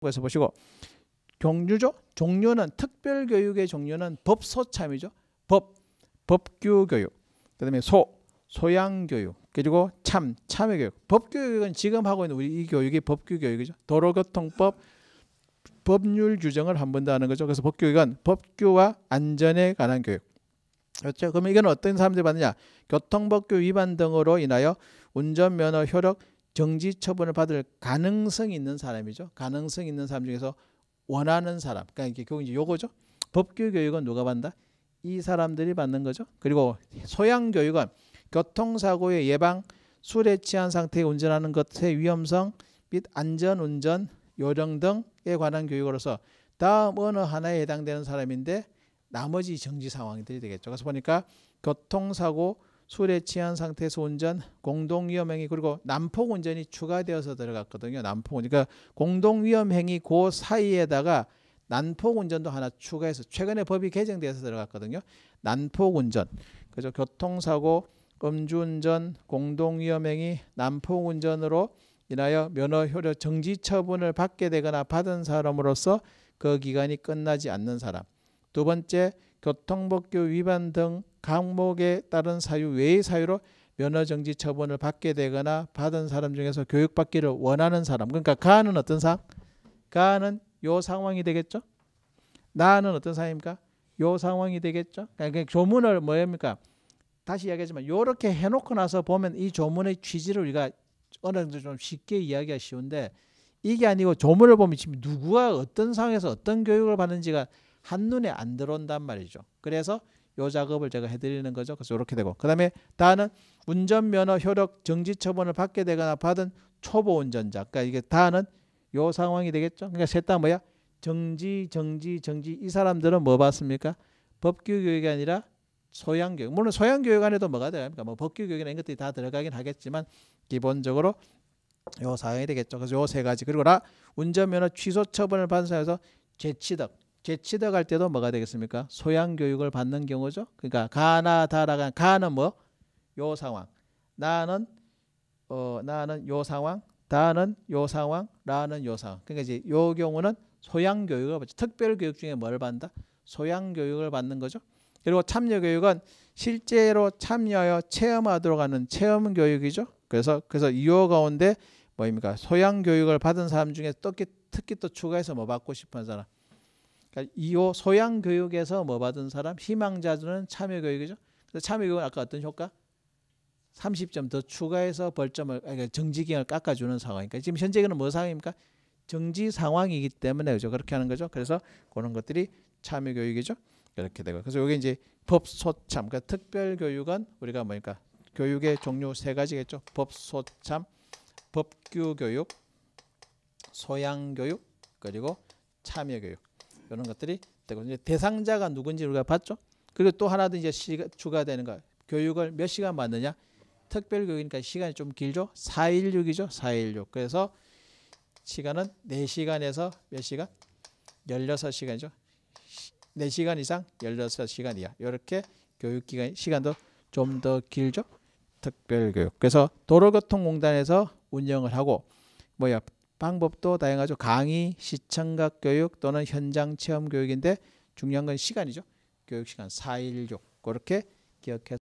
그래서 보시고 경류죠. 종류는 특별 교육의 종류는 법소참이죠. 법 법규 교육. 그다음에 소 소양 교육. 그리고 참참의 교육. 법규 교육은 지금 하고 있는 우리 이 교육이 법규 교육이죠. 도로교통법 법률 규정을 한 번 더 하는 거죠. 그래서 법교육은 법규와 안전에 관한 교육. 그렇죠. 그럼 이건 어떤 사람들이 받느냐? 교통법규 위반 등으로 인하여 운전면허 효력 정지 처분을 받을 가능성이 있는 사람이죠. 가능성 있는 사람 중에서 원하는 사람. 그러니까 이게 결국 이제 요거죠. 법규 교육은 누가 받는다? 이 사람들이 받는 거죠. 그리고 소양 교육은 교통사고의 예방, 술에 취한 상태에 운전하는 것의 위험성 및 안전 운전 요령 등에 관한 교육으로서 다음 어느 하나에 해당되는 사람인데 나머지 정지 상황들이 되겠죠. 그래서 보니까 교통사고 술에 취한 상태에서 운전, 공동위험행위 그리고 난폭운전이 추가되어서 들어갔거든요. 난폭운전. 그러니까 공동위험행위 그 사이에다가 난폭운전도 하나 추가해서 최근에 법이 개정되어서 들어갔거든요. 난폭운전. 그죠? 교통사고, 음주운전, 공동위험행위, 난폭운전으로 인하여 면허효력 정지 처분을 받게 되거나 받은 사람으로서 그 기간이 끝나지 않는 사람. 두 번째 교통법규 위반 등 각목에 따른 사유 외의 사유로 면허정지 처분을 받게 되거나 받은 사람 중에서 교육받기를 원하는 사람 그러니까 가는 어떤 상? 가는 요 상황이 되겠죠? 나는 어떤 상입니까? 요 상황이 되겠죠? 그러니까 조문을 뭐입니까? 다시 이야기하지만 요렇게 해놓고 나서 보면 이 조문의 취지를 우리가 어느 정도 좀 쉽게 이야기가 쉬운데 이게 아니고 조문을 보면 지금 누구와 어떤 상황에서 어떤 교육을 받는지가 한눈에 안 들어온단 말이죠. 그래서 요 작업을 제가 해드리는 거죠. 그래서 이렇게 되고 그 다음에 다는 운전면허 효력 정지 처분을 받게 되거나 받은 초보 운전자 그러니까 이게 다는 요 상황이 되겠죠. 그러니까 셋 다 뭐야? 정지 정지 정지 이 사람들은 뭐 받습니까? 법규 교육이 아니라 소양 교육 물론 소양 교육 안에도 뭐가 들어갑니까? 뭐 법규 교육이나 이런 것들이 다 들어가긴 하겠지만 기본적으로 요 사항이 되겠죠. 그래서 요 세 가지 그리고 나 운전면허 취소 처분을 받은 사람에서 재취득 개치다 갈 때도 뭐가 되겠습니까? 소양 교육을 받는 경우죠. 그러니까 가나다라간 가는 뭐 요 상황, 나는 어 나는 요 상황, 다는 요 상황, 라는 요 상황. 그러니까 이제 요 경우는 소양 교육을 받죠. 특별 교육 중에 뭘 받는다? 소양 교육을 받는 거죠. 그리고 참여 교육은 실제로 참여하여 체험하도록 하는 체험 교육이죠. 그래서 그래서 이호 가운데 뭐입니까? 소양 교육을 받은 사람 중에 특히 특히 또 추가해서 뭐 받고 싶은 사람 그러니까 이호 소양 교육에서 뭐 받은 사람 희망자들은 참여 교육이죠. 그래서 참여 교육은 아까 어떤 효과? 30점 더 추가해서 벌점을 그러니까 정지기간을 깎아주는 상황이니까 지금 현재는 뭐 상황입니까? 정지 상황이기 때문에 그죠 그렇게 하는 거죠. 그래서 그런 것들이 참여 교육이죠. 이렇게 되고 그래서 이게 이제 법소참 그러니까 특별교육은 우리가 뭐니까 교육의 종류 세 가지겠죠. 법소참, 법규교육, 소양교육 그리고 참여교육. 이런 것들이 되고 이제 대상자가 누군지 우리가 봤죠. 그리고 또 하나 더 이제 시가, 추가되는 거 교육을 몇 시간 받느냐? 특별 교육이니까 시간이 좀 길죠. 416이죠. 416. 그래서 시간은 4시간에서 몇 시간? 16시간이죠. 4시간 이상 16시간 이야. 이렇게 교육 기간 시간도 좀 더 길죠. 특별 교육. 그래서 도로교통공단에서 운영을 하고 뭐야 방법도 다양하죠. 강의, 시청각 교육 또는 현장 체험 교육인데 중요한 건 시간이죠. 교육 시간 4일 6 그렇게 기억해